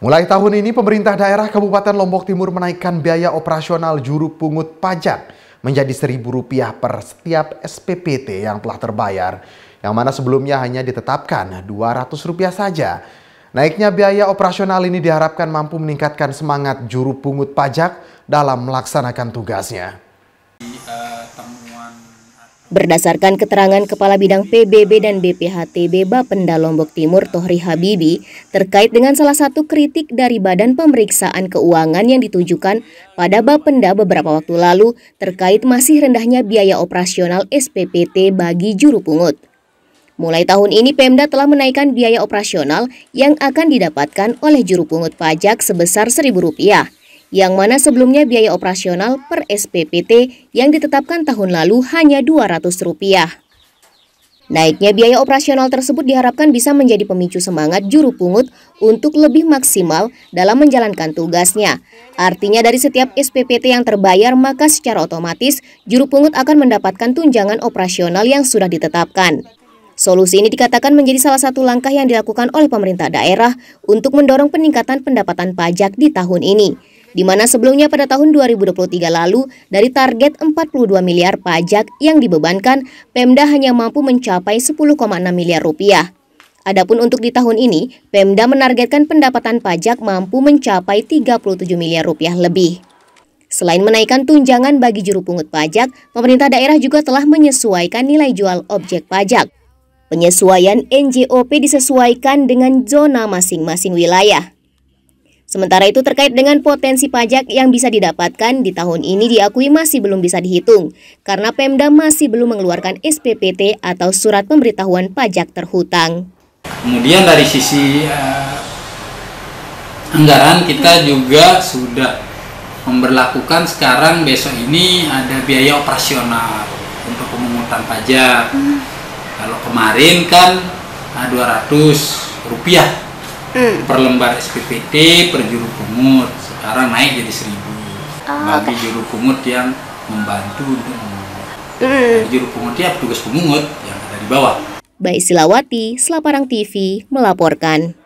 Mulai tahun ini, pemerintah daerah Kabupaten Lombok Timur menaikkan biaya operasional juru pungut pajak menjadi Rp1.000 per setiap SPPT yang telah terbayar, yang mana sebelumnya hanya ditetapkan Rp200 saja. Naiknya biaya operasional ini diharapkan mampu meningkatkan semangat juru pungut pajak dalam melaksanakan tugasnya. Berdasarkan keterangan Kepala Bidang PBB dan BPHTB Bapenda Lombok Timur Tohri Habibi terkait dengan salah satu kritik dari Badan Pemeriksaan Keuangan yang ditujukan pada Bapenda beberapa waktu lalu terkait masih rendahnya biaya operasional SPPT bagi juru pungut. Mulai tahun ini Pemda telah menaikkan biaya operasional yang akan didapatkan oleh juru pungut pajak sebesar Rp1.000 yang mana sebelumnya biaya operasional per SPPT yang ditetapkan tahun lalu hanya Rp200. Naiknya biaya operasional tersebut diharapkan bisa menjadi pemicu semangat juru pungut untuk lebih maksimal dalam menjalankan tugasnya. Artinya dari setiap SPPT yang terbayar maka secara otomatis juru pungut akan mendapatkan tunjangan operasional yang sudah ditetapkan. Solusi ini dikatakan menjadi salah satu langkah yang dilakukan oleh pemerintah daerah untuk mendorong peningkatan pendapatan pajak di tahun ini di mana sebelumnya pada tahun 2023 lalu dari target 42 miliar pajak yang dibebankan, Pemda hanya mampu mencapai 10,6 miliar rupiah. Adapun untuk di tahun ini, Pemda menargetkan pendapatan pajak mampu mencapai 37 miliar rupiah lebih. Selain menaikkan tunjangan bagi juru pungut pajak, pemerintah daerah juga telah menyesuaikan nilai jual objek pajak. Penyesuaian NJOP disesuaikan dengan zona masing-masing wilayah. Sementara itu terkait dengan potensi pajak yang bisa didapatkan di tahun ini diakui masih belum bisa dihitung karena Pemda masih belum mengeluarkan SPPT atau surat pemberitahuan pajak terhutang. Kemudian dari sisi uh, anggaran kita juga sudah memberlakukan sekarang besok ini ada biaya operasional untuk pemungutan pajak. Hmm. Kalau kemarin kan uh, eh, 200 rupiah hmm. per lembar SPPT per juru pungut sekarang naik jadi seribu oh, bagi okay. juru pungut yang membantu untuk memungut hmm. juru pungut ya petugas pungut yang ada di bawah Baik Silawati, Selaparang TV melaporkan.